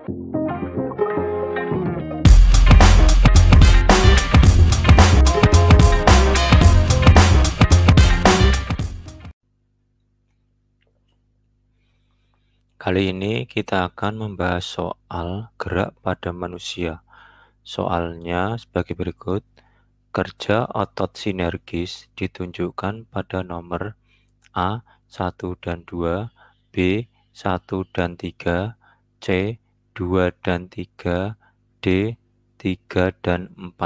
Kali ini kita akan membahas soal gerak pada manusia. Soalnya sebagai berikut. Kerja otot sinergis ditunjukkan pada nomor A 1 dan 2, B 1 dan 3, C 2 dan 3, D 3 dan 4.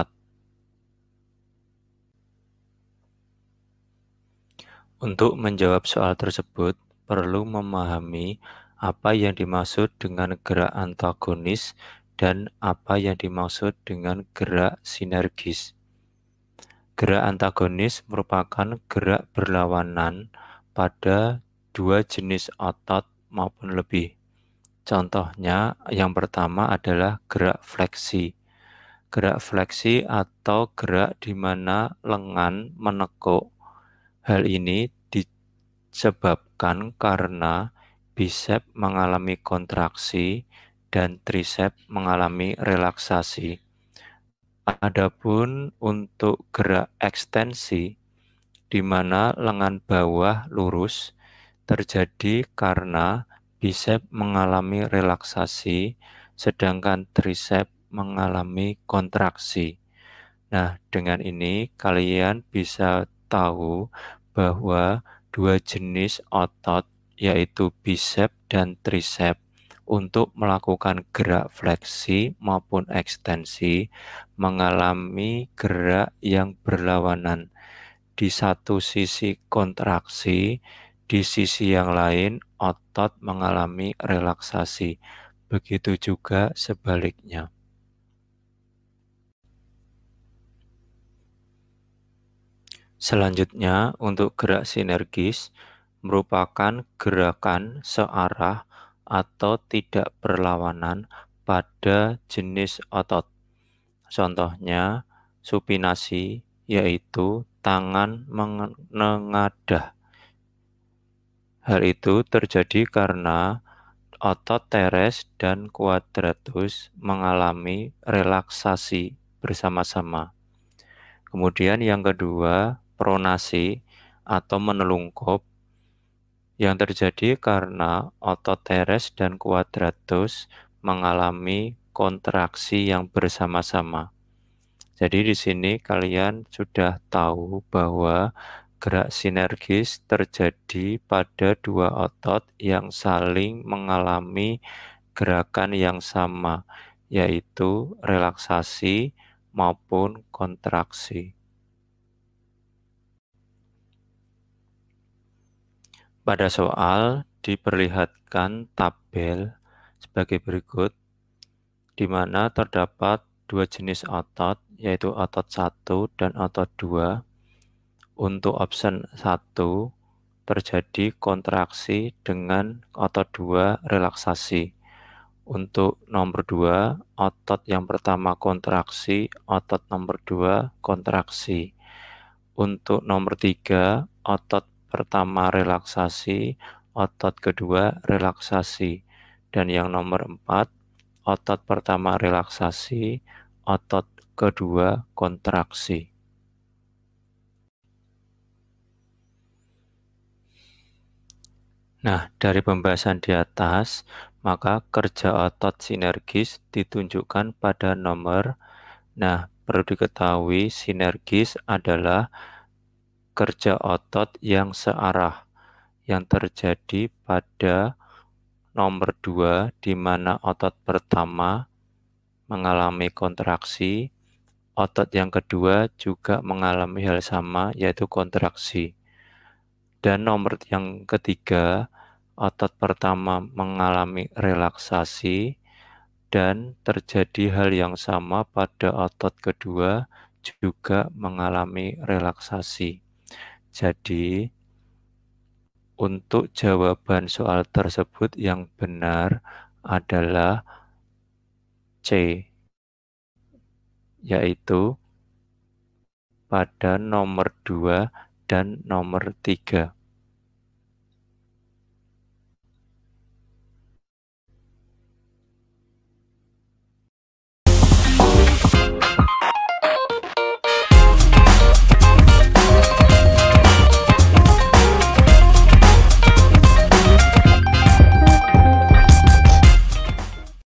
Untuk menjawab soal tersebut, perlu memahami apa yang dimaksud dengan gerak antagonis dan apa yang dimaksud dengan gerak sinergis. Gerak antagonis merupakan gerak berlawanan pada dua jenis otot maupun lebih. Contohnya yang pertama adalah gerak fleksi. Gerak fleksi atau gerak di mana lengan menekuk. Hal ini disebabkan karena bisep mengalami kontraksi dan trisep mengalami relaksasi. Adapun untuk gerak ekstensi di mana lengan bawah lurus terjadi karena bisep mengalami relaksasi, sedangkan tricep mengalami kontraksi. Nah, dengan ini kalian bisa tahu bahwa dua jenis otot yaitu bisep dan tricep untuk melakukan gerak fleksi maupun ekstensi mengalami gerak yang berlawanan. Di satu sisi kontraksi, di sisi yang lain otot mengalami relaksasi. Begitu juga sebaliknya. Selanjutnya, untuk gerak sinergis merupakan gerakan searah atau tidak berlawanan pada jenis otot. Contohnya supinasi yaitu tangan menengadah Hal itu terjadi karena otot teres dan kuadratus mengalami relaksasi bersama-sama. Kemudian yang kedua, pronasi atau menelungkup yang terjadi karena otot teres dan kuadratus mengalami kontraksi yang bersama-sama. Jadi di sini kalian sudah tahu bahwa gerak sinergis terjadi pada dua otot yang saling mengalami gerakan yang sama, yaitu relaksasi maupun kontraksi. Pada soal diperlihatkan tabel sebagai berikut, di mana terdapat dua jenis otot, yaitu otot 1 dan otot 2 untuk option 1 terjadi kontraksi dengan otot 2 relaksasi. Untuk nomor 2, otot yang pertama kontraksi, otot nomor 2 kontraksi. Untuk nomor 3, otot pertama relaksasi, otot kedua relaksasi. Dan yang nomor 4, otot pertama relaksasi, otot kedua kontraksi. Nah, dari pembahasan di atas, maka kerja otot sinergis ditunjukkan pada nomor. Nah, perlu diketahui sinergis adalah kerja otot yang searah yang terjadi pada nomor 2 di mana otot pertama mengalami kontraksi, otot yang kedua juga mengalami hal sama yaitu kontraksi. Dan nomor yang ketiga otot pertama mengalami relaksasi dan terjadi hal yang sama pada otot kedua juga mengalami relaksasi. Jadi, untuk jawaban soal tersebut yang benar adalah C, yaitu pada nomor 2 dan nomor 3.